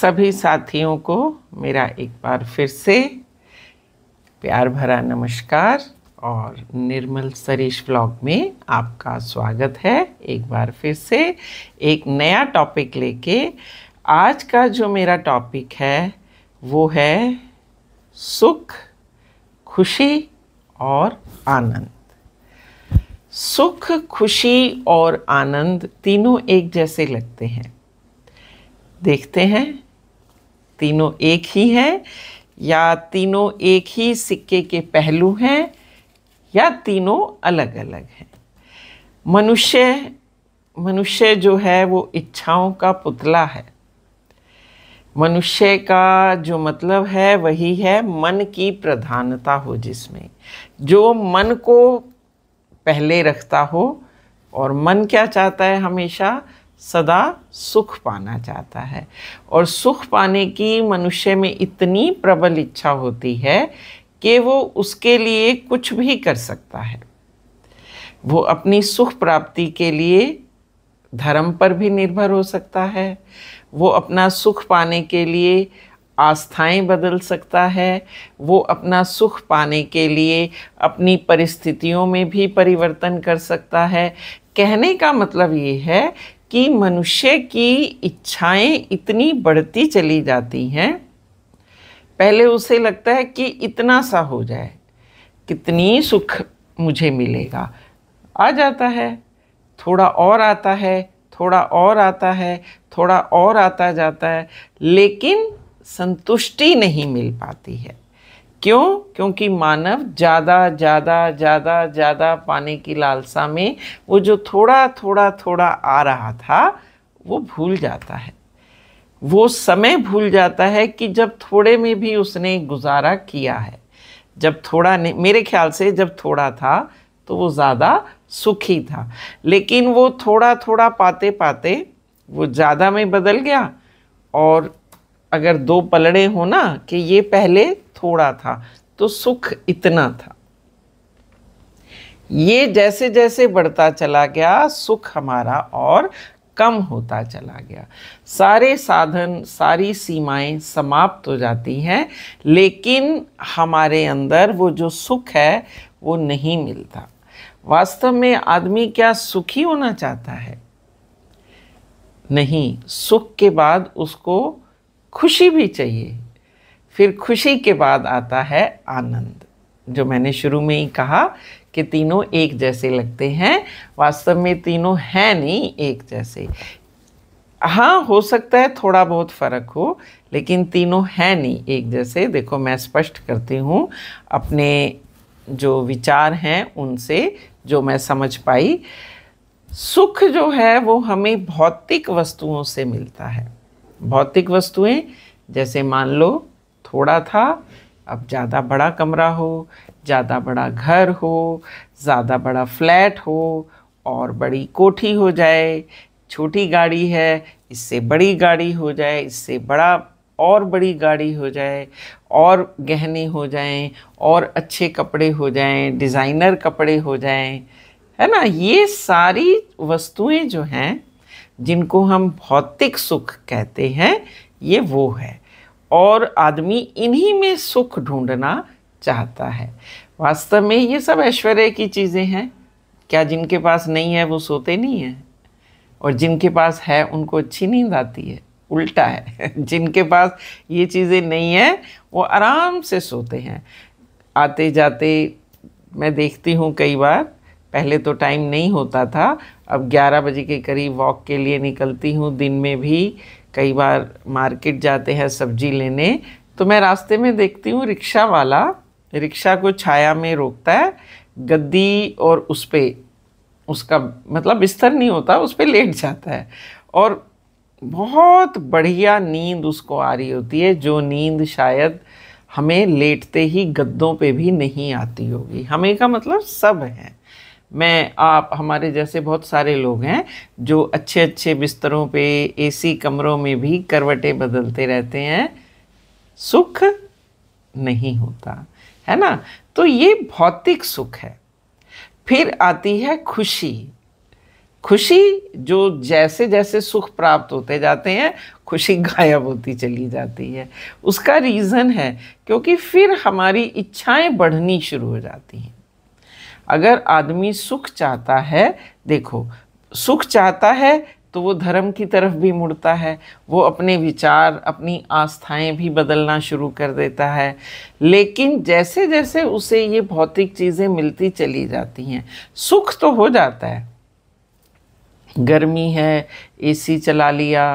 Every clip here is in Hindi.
सभी साथियों को मेरा एक बार फिर से प्यार भरा नमस्कार और निर्मल सरीश ब्लॉग में आपका स्वागत है एक बार फिर से एक नया टॉपिक लेके आज का जो मेरा टॉपिक है वो है सुख खुशी और आनंद सुख खुशी और आनंद तीनों एक जैसे लगते हैं देखते हैं तीनों एक ही हैं या तीनों एक ही सिक्के के पहलू हैं या तीनों अलग अलग हैं मनुष्य मनुष्य जो है वो इच्छाओं का पुतला है मनुष्य का जो मतलब है वही है मन की प्रधानता हो जिसमें जो मन को पहले रखता हो और मन क्या चाहता है हमेशा सदा सुख पाना चाहता है और सुख पाने की मनुष्य में इतनी प्रबल इच्छा होती है कि वो उसके लिए कुछ भी कर सकता है वो अपनी सुख प्राप्ति के लिए धर्म पर भी निर्भर हो सकता है वो अपना सुख पाने के लिए आस्थाएं बदल सकता है वो अपना सुख पाने के लिए अपनी परिस्थितियों में भी परिवर्तन कर सकता है कहने का मतलब ये है कि मनुष्य की इच्छाएं इतनी बढ़ती चली जाती हैं पहले उसे लगता है कि इतना सा हो जाए कितनी सुख मुझे मिलेगा आ जाता है थोड़ा और आता है थोड़ा और आता है थोड़ा और आता जाता है लेकिन संतुष्टि नहीं मिल पाती है क्यों क्योंकि मानव ज़्यादा ज़्यादा ज़्यादा ज़्यादा पाने की लालसा में वो जो थोड़ा थोड़ा थोड़ा आ रहा था वो भूल जाता है वो समय भूल जाता है कि जब थोड़े में भी उसने गुजारा किया है जब थोड़ा नहीं मेरे ख्याल से जब थोड़ा था तो वो ज़्यादा सुखी था लेकिन वो थोड़ा थोड़ा पाते पाते वो ज़्यादा में बदल गया और अगर दो पलड़े हो ना कि ये पहले थोड़ा था तो सुख इतना था ये जैसे जैसे बढ़ता चला गया सुख हमारा और कम होता चला गया सारे साधन सारी सीमाएं समाप्त हो जाती हैं लेकिन हमारे अंदर वो जो सुख है वो नहीं मिलता वास्तव में आदमी क्या सुखी होना चाहता है नहीं सुख के बाद उसको खुशी भी चाहिए फिर खुशी के बाद आता है आनंद जो मैंने शुरू में ही कहा कि तीनों एक जैसे लगते हैं वास्तव में तीनों हैं नहीं एक जैसे हाँ हो सकता है थोड़ा बहुत फ़र्क हो लेकिन तीनों हैं नहीं एक जैसे देखो मैं स्पष्ट करती हूँ अपने जो विचार हैं उनसे जो मैं समझ पाई सुख जो है वो हमें भौतिक वस्तुओं से मिलता है भौतिक वस्तुएं जैसे मान लो थोड़ा था अब ज़्यादा बड़ा कमरा हो ज़्यादा बड़ा घर हो ज़्यादा बड़ा फ्लैट हो और बड़ी कोठी हो जाए छोटी गाड़ी है इससे बड़ी गाड़ी हो जाए इससे बड़ा और बड़ी गाड़ी हो जाए और गहने हो जाएं और अच्छे कपड़े हो जाएं डिज़ाइनर कपड़े हो जाएं है ना ये सारी वस्तुएं जो हैं जिनको हम भौतिक सुख कहते हैं ये वो है और आदमी इन्हीं में सुख ढूंढना चाहता है वास्तव में ये सब ऐश्वर्य की चीज़ें हैं क्या जिनके पास नहीं है वो सोते नहीं हैं और जिनके पास है उनको अच्छी नींद आती है उल्टा है जिनके पास ये चीज़ें नहीं हैं वो आराम से सोते हैं आते जाते मैं देखती हूँ कई बार पहले तो टाइम नहीं होता था अब 11 बजे के करीब वॉक के लिए निकलती हूँ दिन में भी कई बार मार्केट जाते हैं सब्जी लेने तो मैं रास्ते में देखती हूँ रिक्शा वाला रिक्शा को छाया में रोकता है गद्दी और उस पर उसका मतलब बिस्तर नहीं होता उस पर लेट जाता है और बहुत बढ़िया नींद उसको आ रही होती है जो नींद शायद हमें लेटते ही गद्दों पे भी नहीं आती होगी हमें का मतलब सब है मैं आप हमारे जैसे बहुत सारे लोग हैं जो अच्छे अच्छे बिस्तरों पे एसी कमरों में भी करवटें बदलते रहते हैं सुख नहीं होता है ना तो ये भौतिक सुख है फिर आती है खुशी खुशी जो जैसे जैसे सुख प्राप्त होते जाते हैं खुशी गायब होती चली जाती है उसका रीज़न है क्योंकि फिर हमारी इच्छाएं बढ़नी शुरू हो जाती हैं अगर आदमी सुख चाहता है देखो सुख चाहता है तो वो धर्म की तरफ भी मुड़ता है वो अपने विचार अपनी आस्थाएं भी बदलना शुरू कर देता है लेकिन जैसे जैसे उसे ये भौतिक चीज़ें मिलती चली जाती हैं सुख तो हो जाता है गर्मी है एसी चला लिया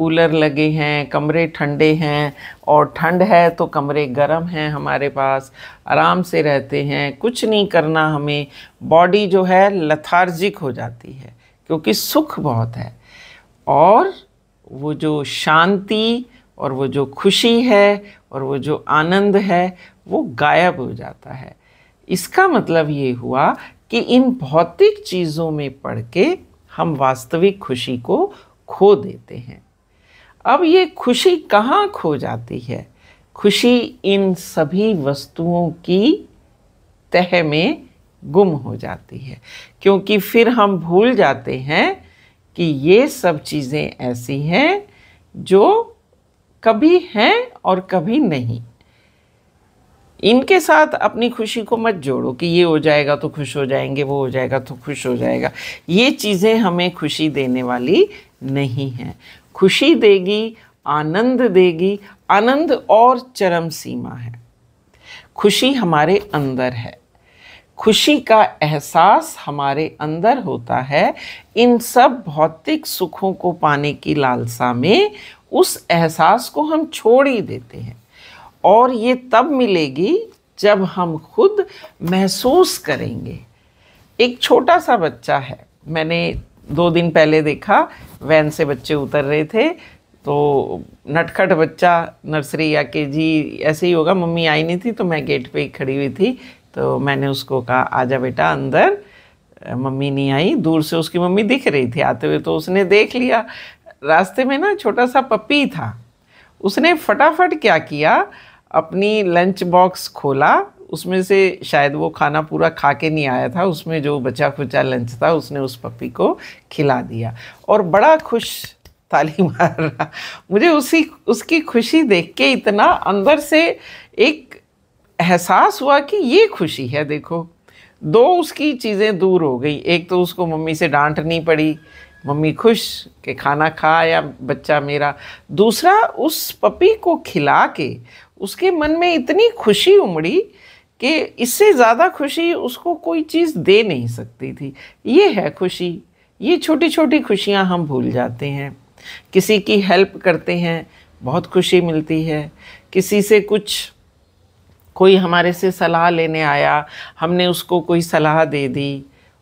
कूलर लगे हैं कमरे ठंडे हैं और ठंड है तो कमरे गर्म हैं हमारे पास आराम से रहते हैं कुछ नहीं करना हमें बॉडी जो है लथार्जिक हो जाती है क्योंकि सुख बहुत है और वो जो शांति और वो जो खुशी है और वो जो आनंद है वो गायब हो जाता है इसका मतलब ये हुआ कि इन भौतिक चीज़ों में पढ़ के हम वास्तविक खुशी को खो देते हैं अब ये खुशी कहाँ खो जाती है खुशी इन सभी वस्तुओं की तह में गुम हो जाती है क्योंकि फिर हम भूल जाते हैं कि ये सब चीज़ें ऐसी हैं जो कभी हैं और कभी नहीं इनके साथ अपनी खुशी को मत जोड़ो कि ये हो जाएगा तो खुश हो जाएंगे वो हो जाएगा तो खुश हो जाएगा ये चीज़ें हमें खुशी देने वाली नहीं हैं खुशी देगी आनंद देगी आनंद और चरम सीमा है खुशी हमारे अंदर है खुशी का एहसास हमारे अंदर होता है इन सब भौतिक सुखों को पाने की लालसा में उस एहसास को हम छोड़ ही देते हैं और ये तब मिलेगी जब हम खुद महसूस करेंगे एक छोटा सा बच्चा है मैंने दो दिन पहले देखा वैन से बच्चे उतर रहे थे तो नटखट बच्चा नर्सरी या के जी ऐसे ही होगा मम्मी आई नहीं थी तो मैं गेट पे ही खड़ी हुई थी तो मैंने उसको कहा आजा बेटा अंदर मम्मी नहीं आई दूर से उसकी मम्मी दिख रही थी आते हुए तो उसने देख लिया रास्ते में ना छोटा सा पपी था उसने फटाफट क्या किया अपनी लंच बॉक्स खोला उसमें से शायद वो खाना पूरा खा के नहीं आया था उसमें जो बचा खुचा लंच था उसने उस पपी को खिला दिया और बड़ा खुश ताली मार रहा मुझे उसी उसकी खुशी देख के इतना अंदर से एक एहसास हुआ कि ये खुशी है देखो दो उसकी चीज़ें दूर हो गई एक तो उसको मम्मी से डांटनी पड़ी मम्मी खुश कि खाना खा या बच्चा मेरा दूसरा उस पपी को खिला के उसके मन में इतनी खुशी उमड़ी कि इससे ज़्यादा खुशी उसको कोई चीज़ दे नहीं सकती थी ये है खुशी ये छोटी छोटी खुशियाँ हम भूल जाते हैं किसी की हेल्प करते हैं बहुत खुशी मिलती है किसी से कुछ कोई हमारे से सलाह लेने आया हमने उसको कोई सलाह दे दी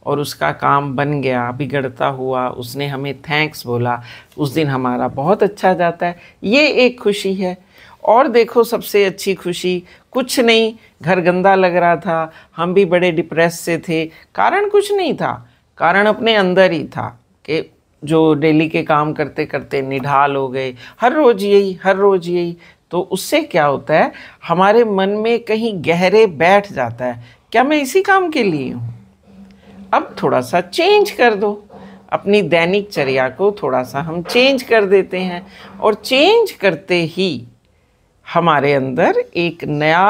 और उसका काम बन गया बिगड़ता हुआ उसने हमें थैंक्स बोला उस दिन हमारा बहुत अच्छा जाता है ये एक खुशी है और देखो सबसे अच्छी खुशी कुछ नहीं घर गंदा लग रहा था हम भी बड़े डिप्रेस से थे कारण कुछ नहीं था कारण अपने अंदर ही था कि जो डेली के काम करते करते निढाल हो गए हर रोज़ यही हर रोज़ यही तो उससे क्या होता है हमारे मन में कहीं गहरे बैठ जाता है क्या मैं इसी काम के लिए हूँ अब थोड़ा सा चेंज कर दो अपनी दैनिक चर्या को थोड़ा सा हम चेंज कर देते हैं और चेंज करते ही हमारे अंदर एक नया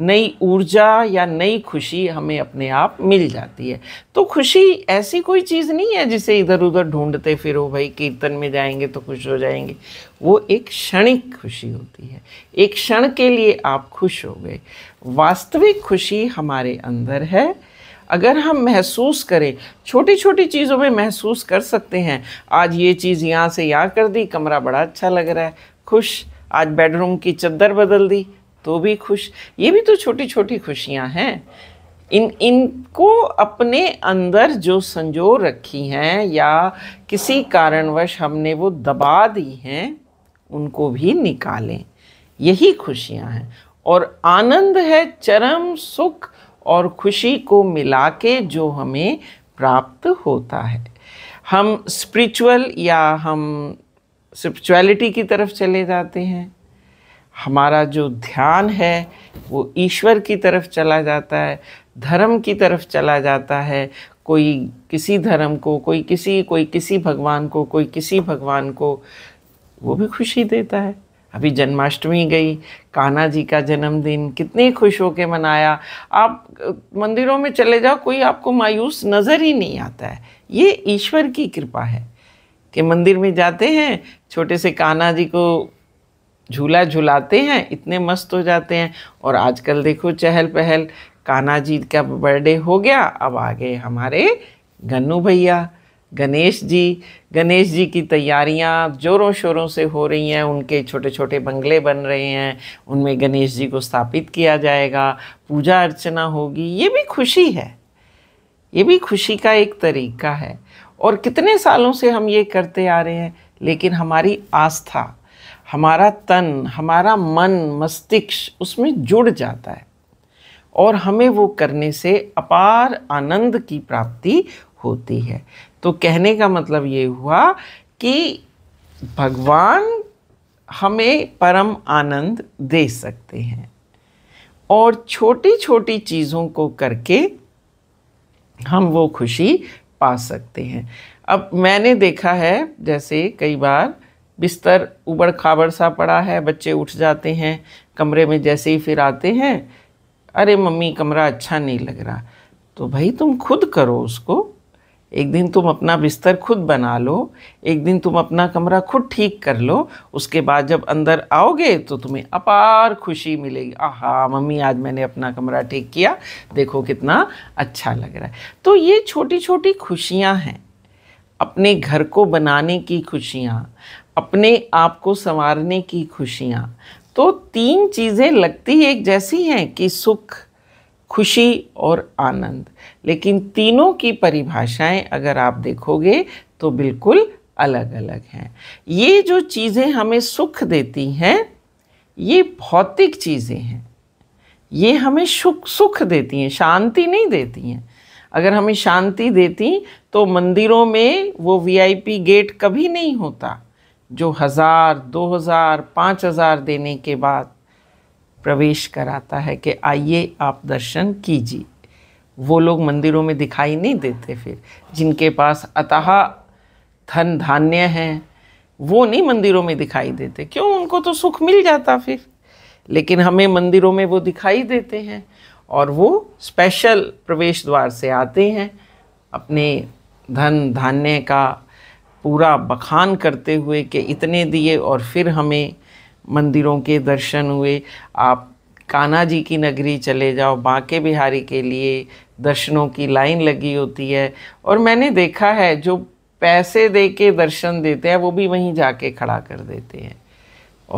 नई ऊर्जा या नई खुशी हमें अपने आप मिल जाती है तो खुशी ऐसी कोई चीज़ नहीं है जिसे इधर उधर ढूंढते फिरो भाई कीर्तन में जाएंगे तो खुश हो जाएंगे वो एक क्षणिक खुशी होती है एक क्षण के लिए आप खुश हो गए वास्तविक खुशी हमारे अंदर है अगर हम महसूस करें छोटी छोटी चीज़ों में महसूस कर सकते हैं आज ये चीज़ यहाँ से यहाँ कर दी कमरा बड़ा अच्छा लग रहा है खुश आज बेडरूम की चद्दर बदल दी तो भी खुश ये भी तो छोटी छोटी खुशियाँ हैं इन इनको अपने अंदर जो संजो रखी हैं या किसी कारणवश हमने वो दबा दी हैं उनको भी निकालें यही खुशियाँ हैं और आनंद है चरम सुख और खुशी को मिला के जो हमें प्राप्त होता है हम स्पिरिचुअल या हम स्पिरिचुअलिटी की तरफ चले जाते हैं हमारा जो ध्यान है वो ईश्वर की तरफ चला जाता है धर्म की तरफ चला जाता है कोई किसी धर्म को कोई किसी कोई किसी भगवान को कोई किसी भगवान को वो भी खुशी देता है अभी जन्माष्टमी गई कान्हा जी का जन्मदिन कितने खुश हो के मनाया आप मंदिरों में चले जाओ कोई आपको मायूस नज़र ही नहीं आता है ये ईश्वर की कृपा है कि मंदिर में जाते हैं छोटे से कान्हा जी को झूला झुलाते हैं इतने मस्त हो जाते हैं और आजकल देखो चहल पहल कान्हा जी का बर्थडे हो गया अब आ गए हमारे गन्नू भैया गणेश जी गणेश जी की तैयारियां ज़ोरों शोरों से हो रही हैं उनके छोटे छोटे बंगले बन रहे हैं उनमें गणेश जी को स्थापित किया जाएगा पूजा अर्चना होगी ये भी खुशी है ये भी खुशी का एक तरीका है और कितने सालों से हम ये करते आ रहे हैं लेकिन हमारी आस्था हमारा तन हमारा मन मस्तिष्क उसमें जुड़ जाता है और हमें वो करने से अपार आनंद की प्राप्ति होती है तो कहने का मतलब ये हुआ कि भगवान हमें परम आनंद दे सकते हैं और छोटी छोटी चीज़ों को करके हम वो खुशी पा सकते हैं अब मैंने देखा है जैसे कई बार बिस्तर उबड़ खाबड़ सा पड़ा है बच्चे उठ जाते हैं कमरे में जैसे ही फिर आते हैं अरे मम्मी कमरा अच्छा नहीं लग रहा तो भाई तुम खुद करो उसको एक दिन तुम अपना बिस्तर खुद बना लो एक दिन तुम अपना कमरा खुद ठीक कर लो उसके बाद जब अंदर आओगे तो तुम्हें अपार खुशी मिलेगी आहा मम्मी आज मैंने अपना कमरा ठीक किया देखो कितना अच्छा लग रहा है तो ये छोटी छोटी खुशियाँ हैं अपने घर को बनाने की खुशियाँ अपने आप को संवारने की खुशियाँ तो तीन चीज़ें लगती एक जैसी हैं कि सुख खुशी और आनंद लेकिन तीनों की परिभाषाएं अगर आप देखोगे तो बिल्कुल अलग अलग हैं ये जो चीज़ें हमें सुख देती हैं ये भौतिक चीज़ें हैं ये हमें सुख सुख देती हैं शांति नहीं देती हैं अगर हमें शांति देती तो मंदिरों में वो वीआईपी गेट कभी नहीं होता जो हज़ार दो हज़ार पाँच हज़ार देने के बाद प्रवेश कराता है कि आइए आप दर्शन कीजिए वो लोग मंदिरों में दिखाई नहीं देते फिर जिनके पास अतः धन धान्य हैं वो नहीं मंदिरों में दिखाई देते क्यों उनको तो सुख मिल जाता फिर लेकिन हमें मंदिरों में वो दिखाई देते हैं और वो स्पेशल प्रवेश द्वार से आते हैं अपने धन धान्य का पूरा बखान करते हुए कि इतने दिए और फिर हमें मंदिरों के दर्शन हुए आप कान्हा जी की नगरी चले जाओ बांके बिहारी के लिए दर्शनों की लाइन लगी होती है और मैंने देखा है जो पैसे दे के दर्शन देते हैं वो भी वहीं जाके खड़ा कर देते हैं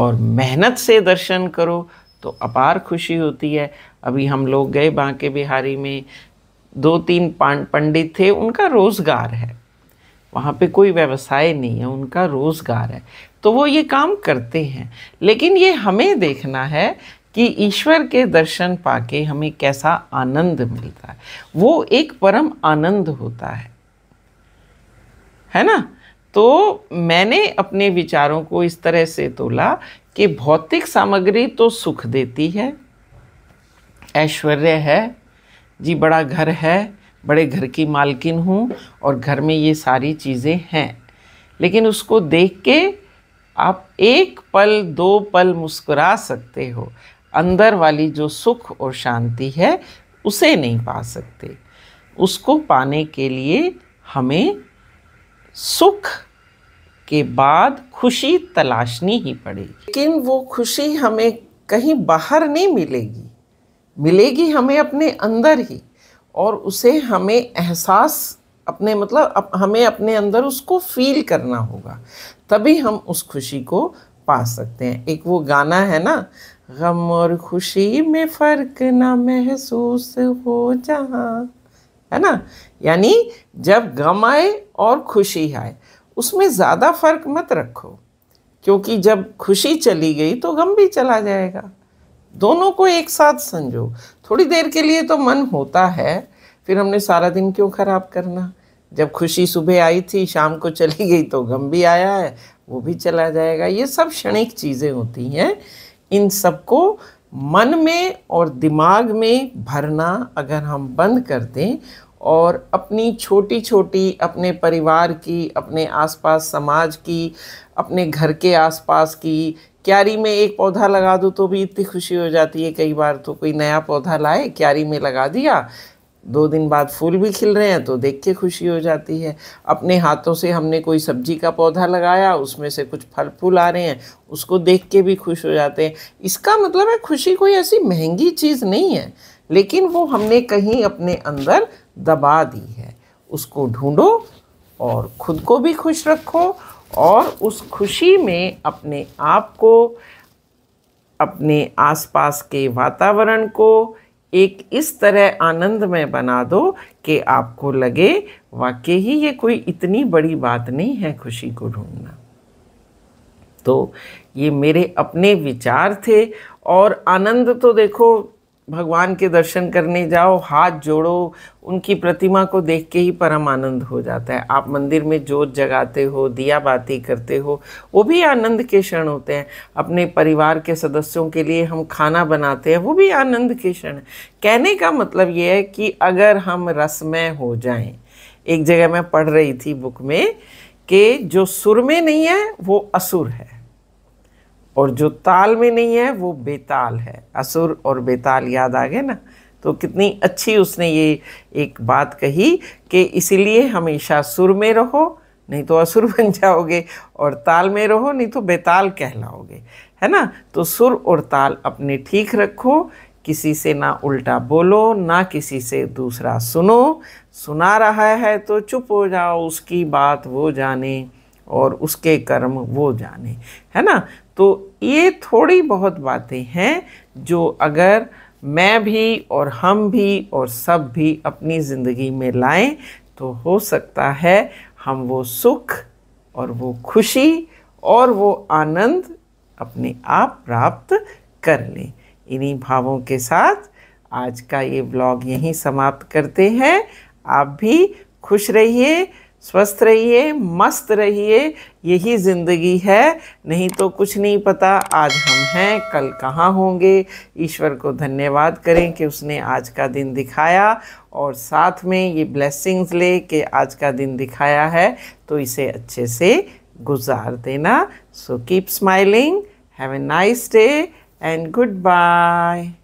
और मेहनत से दर्शन करो तो अपार खुशी होती है अभी हम लोग गए बांके बिहारी में दो तीन पंडित थे उनका रोज़गार है वहाँ पे कोई व्यवसाय नहीं है उनका रोज़गार है तो वो ये काम करते हैं लेकिन ये हमें देखना है कि ईश्वर के दर्शन पाके हमें कैसा आनंद मिलता है वो एक परम आनंद होता है है ना तो मैंने अपने विचारों को इस तरह से तोला कि भौतिक सामग्री तो सुख देती है ऐश्वर्य है जी बड़ा घर है बड़े घर की मालकिन हूँ और घर में ये सारी चीज़ें हैं लेकिन उसको देख के आप एक पल दो पल मुस्कुरा सकते हो अंदर वाली जो सुख और शांति है उसे नहीं पा सकते उसको पाने के लिए हमें सुख के बाद खुशी तलाशनी ही पड़ेगी लेकिन वो खुशी हमें कहीं बाहर नहीं मिलेगी मिलेगी हमें अपने अंदर ही और उसे हमें एहसास अपने मतलब अप, हमें अपने अंदर उसको फील करना होगा तभी हम उस खुशी को पा सकते हैं एक वो गाना है ना गम और खुशी में फ़र्क ना महसूस हो जहाँ है ना यानी जब गम आए और खुशी आए उसमें ज़्यादा फ़र्क मत रखो क्योंकि जब खुशी चली गई तो गम भी चला जाएगा दोनों को एक साथ संजो थोड़ी देर के लिए तो मन होता है फिर हमने सारा दिन क्यों ख़राब करना जब खुशी सुबह आई थी शाम को चली गई तो गम भी आया है वो भी चला जाएगा ये सब क्षणिक चीज़ें होती हैं इन सबको मन में और दिमाग में भरना अगर हम बंद कर दें और अपनी छोटी छोटी अपने परिवार की अपने आसपास समाज की अपने घर के आसपास की क्यारी में एक पौधा लगा दो तो भी इतनी खुशी हो जाती है कई बार तो कोई नया पौधा लाए क्यारी में लगा दिया दो दिन बाद फूल भी खिल रहे हैं तो देख के खुशी हो जाती है अपने हाथों से हमने कोई सब्जी का पौधा लगाया उसमें से कुछ फल फूल आ रहे हैं उसको देख के भी खुश हो जाते हैं इसका मतलब है खुशी कोई ऐसी महंगी चीज़ नहीं है लेकिन वो हमने कहीं अपने अंदर दबा दी है उसको ढूंढो और खुद को भी खुश रखो और उस खुशी में अपने आप को अपने आसपास के वातावरण को एक इस तरह आनंद में बना दो कि आपको लगे वाकई ही ये कोई इतनी बड़ी बात नहीं है खुशी को ढूंढना तो ये मेरे अपने विचार थे और आनंद तो देखो भगवान के दर्शन करने जाओ हाथ जोड़ो उनकी प्रतिमा को देख के ही परम आनंद हो जाता है आप मंदिर में जोत जगाते हो दिया बाती करते हो वो भी आनंद के क्षण होते हैं अपने परिवार के सदस्यों के लिए हम खाना बनाते हैं वो भी आनंद के क्षण है कहने का मतलब ये है कि अगर हम रसमय हो जाएं एक जगह मैं पढ़ रही थी बुक में कि जो सुर में नहीं है वो असुर है और जो ताल में नहीं है वो बेताल है असुर और बेताल याद आ गए ना तो कितनी अच्छी उसने ये एक बात कही कि इसीलिए हमेशा सुर में रहो नहीं तो असुर बन जाओगे और ताल में रहो नहीं तो बेताल कहलाओगे है ना तो सुर और ताल अपने ठीक रखो किसी से ना उल्टा बोलो ना किसी से दूसरा सुनो सुना रहा है तो चुप हो जाओ उसकी बात वो जाने और उसके कर्म वो जाने है ना तो ये थोड़ी बहुत बातें हैं जो अगर मैं भी और हम भी और सब भी अपनी ज़िंदगी में लाएं तो हो सकता है हम वो सुख और वो खुशी और वो आनंद अपने आप प्राप्त कर लें इन्हीं भावों के साथ आज का ये ब्लॉग यहीं समाप्त करते हैं आप भी खुश रहिए स्वस्थ रहिए मस्त रहिए यही ज़िंदगी है नहीं तो कुछ नहीं पता आज हम हैं कल कहाँ होंगे ईश्वर को धन्यवाद करें कि उसने आज का दिन दिखाया और साथ में ये ब्लेसिंग्स ले कि आज का दिन दिखाया है तो इसे अच्छे से गुजार देना so keep smiling have a nice day and good bye